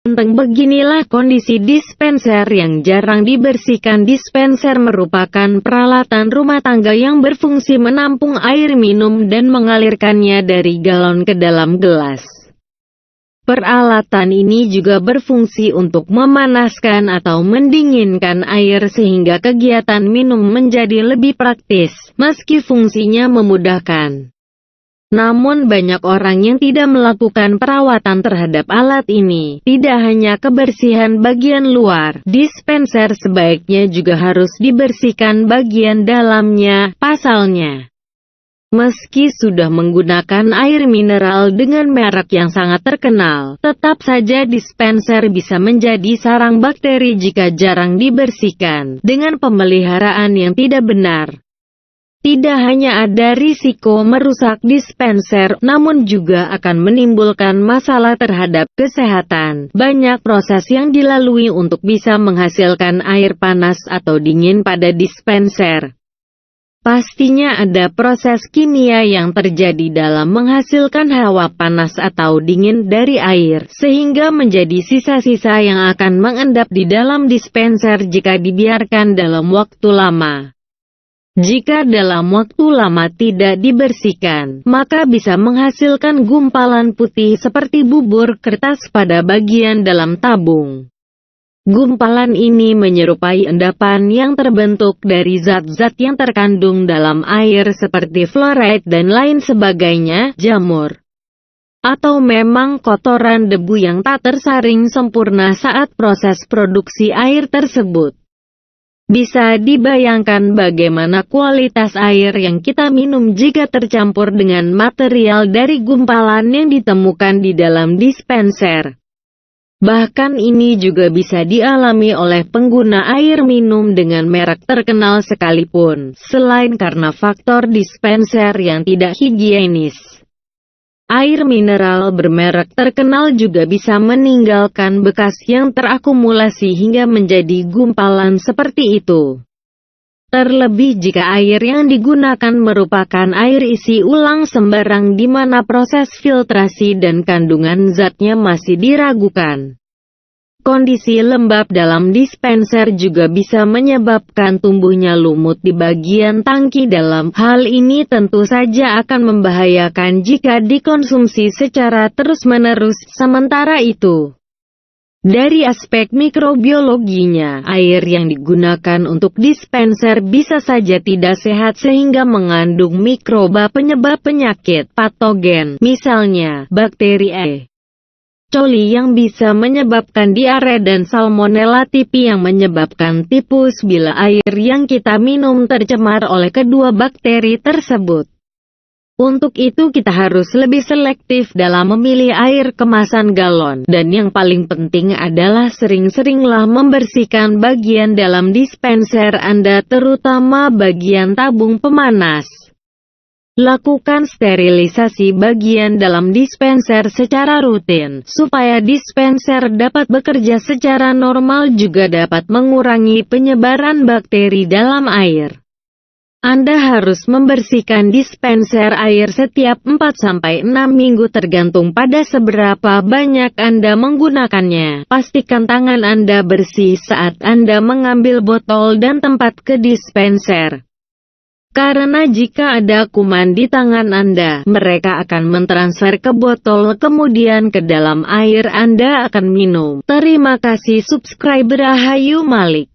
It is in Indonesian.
Tentang beginilah kondisi dispenser yang jarang dibersihkan dispenser merupakan peralatan rumah tangga yang berfungsi menampung air minum dan mengalirkannya dari galon ke dalam gelas. Peralatan ini juga berfungsi untuk memanaskan atau mendinginkan air sehingga kegiatan minum menjadi lebih praktis, meski fungsinya memudahkan. Namun banyak orang yang tidak melakukan perawatan terhadap alat ini. Tidak hanya kebersihan bagian luar, dispenser sebaiknya juga harus dibersihkan bagian dalamnya, pasalnya. Meski sudah menggunakan air mineral dengan merek yang sangat terkenal, tetap saja dispenser bisa menjadi sarang bakteri jika jarang dibersihkan dengan pemeliharaan yang tidak benar. Tidak hanya ada risiko merusak dispenser, namun juga akan menimbulkan masalah terhadap kesehatan. Banyak proses yang dilalui untuk bisa menghasilkan air panas atau dingin pada dispenser. Pastinya ada proses kimia yang terjadi dalam menghasilkan hawa panas atau dingin dari air, sehingga menjadi sisa-sisa yang akan mengendap di dalam dispenser jika dibiarkan dalam waktu lama. Jika dalam waktu lama tidak dibersihkan, maka bisa menghasilkan gumpalan putih seperti bubur kertas pada bagian dalam tabung. Gumpalan ini menyerupai endapan yang terbentuk dari zat-zat yang terkandung dalam air seperti fluoride dan lain sebagainya, jamur. Atau memang kotoran debu yang tak tersaring sempurna saat proses produksi air tersebut. Bisa dibayangkan bagaimana kualitas air yang kita minum jika tercampur dengan material dari gumpalan yang ditemukan di dalam dispenser. Bahkan ini juga bisa dialami oleh pengguna air minum dengan merek terkenal sekalipun, selain karena faktor dispenser yang tidak higienis air mineral bermerek terkenal juga bisa meninggalkan bekas yang terakumulasi hingga menjadi gumpalan seperti itu. Terlebih jika air yang digunakan merupakan air isi ulang sembarang di mana proses filtrasi dan kandungan zatnya masih diragukan. Kondisi lembab dalam dispenser juga bisa menyebabkan tumbuhnya lumut di bagian tangki dalam. Hal ini tentu saja akan membahayakan jika dikonsumsi secara terus-menerus. Sementara itu, dari aspek mikrobiologinya, air yang digunakan untuk dispenser bisa saja tidak sehat sehingga mengandung mikroba penyebab penyakit patogen, misalnya bakteri E coli yang bisa menyebabkan diare dan salmonella tipi yang menyebabkan tipus bila air yang kita minum tercemar oleh kedua bakteri tersebut. Untuk itu kita harus lebih selektif dalam memilih air kemasan galon dan yang paling penting adalah sering-seringlah membersihkan bagian dalam dispenser Anda terutama bagian tabung pemanas. Lakukan sterilisasi bagian dalam dispenser secara rutin, supaya dispenser dapat bekerja secara normal juga dapat mengurangi penyebaran bakteri dalam air. Anda harus membersihkan dispenser air setiap 4-6 minggu tergantung pada seberapa banyak Anda menggunakannya. Pastikan tangan Anda bersih saat Anda mengambil botol dan tempat ke dispenser. Karena jika ada kuman di tangan Anda, mereka akan mentransfer ke botol kemudian ke dalam air Anda akan minum. Terima kasih subscriber Ahayu Malik.